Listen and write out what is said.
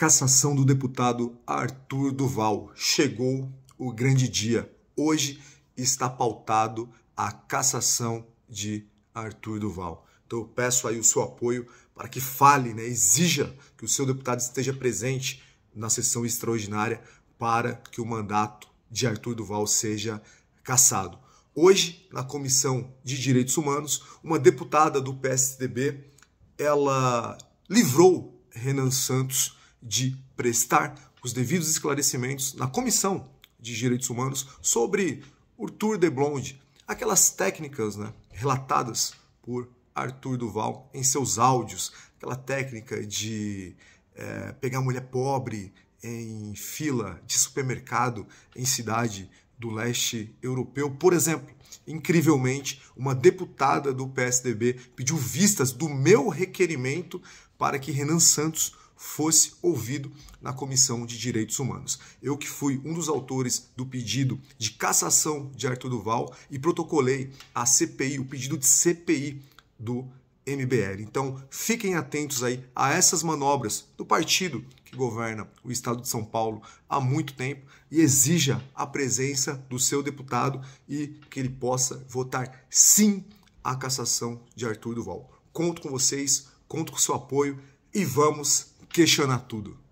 Cassação do deputado Arthur Duval. Chegou o grande dia. Hoje está pautado a cassação de Arthur Duval. Então eu peço aí o seu apoio para que fale, né, exija que o seu deputado esteja presente na sessão extraordinária para que o mandato de Arthur Duval seja cassado. Hoje, na Comissão de Direitos Humanos, uma deputada do PSDB, ela livrou Renan Santos de prestar os devidos esclarecimentos na Comissão de Direitos Humanos sobre Arthur de Blonde, aquelas técnicas né, relatadas por Arthur Duval em seus áudios, aquela técnica de é, pegar mulher pobre em fila de supermercado em cidade do leste europeu, por exemplo. Incrivelmente, uma deputada do PSDB pediu vistas do meu requerimento para que Renan Santos fosse ouvido na Comissão de Direitos Humanos. Eu que fui um dos autores do pedido de cassação de Arthur Duval e protocolei a CPI, o pedido de CPI do MBL. Então, fiquem atentos aí a essas manobras do partido que governa o estado de São Paulo há muito tempo e exija a presença do seu deputado e que ele possa votar sim à cassação de Arthur Duval. Conto com vocês, conto com o seu apoio e vamos questiona tudo.